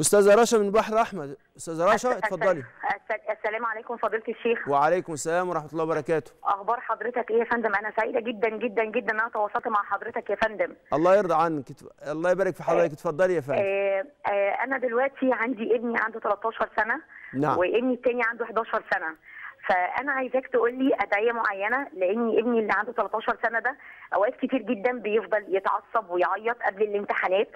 استاذه رشا من بحر احمد استاذه رشا اتفضلي السلام عليكم فضيله الشيخ وعليكم السلام ورحمه الله وبركاته اخبار حضرتك ايه يا فندم انا سعيده جدا جدا جدا ان انا تواصلت مع حضرتك يا فندم الله يرضى عنك الله يبارك في حضرتك آه، اتفضلي يا فندم آه آه انا دلوقتي عندي ابني عنده 13 سنه نعم وابني الثاني عنده 11 سنه فانا عايزاك تقول لي ادعيه معينه لان ابني اللي عنده 13 سنه ده اوقات كتير جدا بيفضل يتعصب ويعيط قبل الامتحانات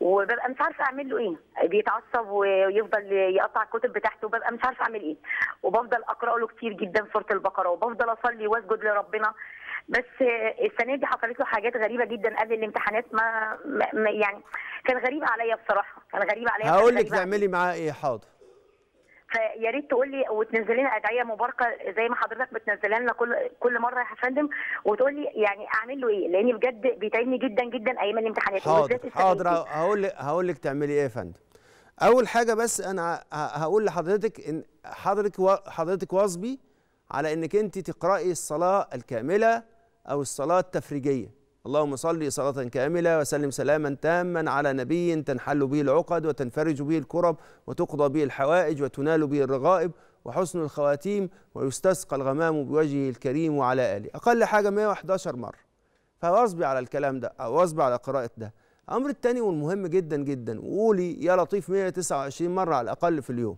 وببقى مش عارفه اعمل له ايه بيتعصب ويفضل يقطع الكتب بتاعته وببقى مش عارفه اعمل ايه وبفضل اقرا له كتير جدا سوره البقره وبفضل اصلي واسجد لربنا بس السنه دي حصلت له حاجات غريبه جدا قبل الامتحانات ما, ما يعني كان غريب عليا بصراحه كان غريب عليا هقول لك تعملي معاه ايه حاضر فيا ريت تقول لي وتنزل لنا ادعيه مباركه زي ما حضرتك بتنزلها لنا كل كل مره يا فندم وتقول لي يعني اعمل له ايه لاني بجد بيتعبني جدا جدا ايام الامتحانات حاضر حاضر هقول لك هقول لك تعملي ايه يا فندم اول حاجه بس انا هقول لحضرتك ان حضرتك حضرتك واظبي على انك انت تقراي الصلاه الكامله او الصلاه التفريجيه اللهم صل صلاة كاملة وسلم سلاما تاما على نبي تنحل به العقد وتنفرج به الكرب وتقضى به الحوائج وتنال به الرغائب وحسن الخواتيم ويستسقى الغمام بوجهه الكريم وعلى آله أقل حاجة 111 مرة فواصبي على الكلام ده أو واصبي على قراءة ده الأمر التاني والمهم جدا جدا وقولي يا لطيف 129 مرة على الأقل في اليوم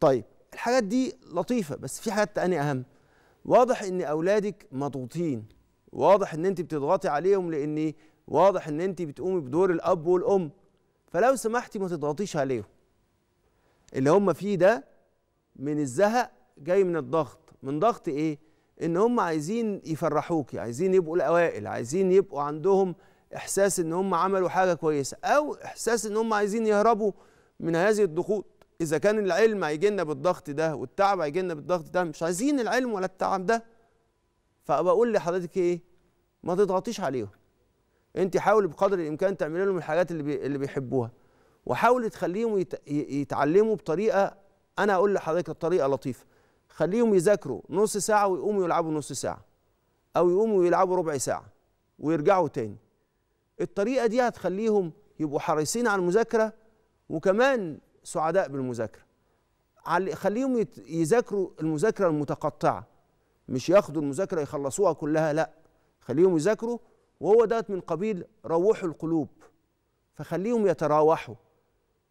طيب الحاجات دي لطيفة بس في حاجات تانية أهم واضح إن أولادك مضغوطين واضح ان انت بتضغطي عليهم لان واضح ان انت بتقومي بدور الاب والام فلو سمحتي ما تضغطيش عليهم اللي هم فيه ده من الزهق جاي من الضغط من ضغط ايه ان هم عايزين يفرحوكي عايزين يبقوا الاوائل عايزين يبقوا عندهم احساس ان هم عملوا حاجه كويسه او احساس ان هم عايزين يهربوا من هذه الضغوط اذا كان العلم هيجي لنا بالضغط ده والتعب هيجي لنا بالضغط ده مش عايزين العلم ولا التعب ده فبقول لحضرتك ايه ما تضغطيش عليهم انت حاولي بقدر الامكان تعملي لهم الحاجات اللي بي اللي بيحبوها وحاولي تخليهم يت... يتعلموا بطريقه انا اقول لحضرتك الطريقه لطيفه خليهم يذاكروا نص ساعه ويقوموا يلعبوا نص ساعه او يقوموا يلعبوا ربع ساعه ويرجعوا تاني الطريقه دي هتخليهم يبقوا حريصين على المذاكره وكمان سعداء بالمذاكره خليهم يذاكروا المذاكره المتقطعه مش ياخدوا المذاكره يخلصوها كلها لا خليهم يذاكروا وهو دوت من قبيل روحوا القلوب فخليهم يتراوحوا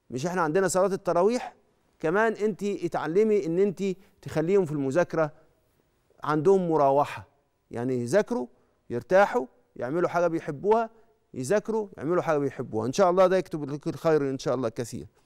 مش احنا عندنا صلاه التراويح كمان انت اتعلمي ان انت تخليهم في المذاكره عندهم مراوحه يعني يذاكروا يرتاحوا يعملوا حاجه بيحبوها يذاكروا يعملوا حاجه بيحبوها ان شاء الله ده يكتب لك الخير ان شاء الله كثير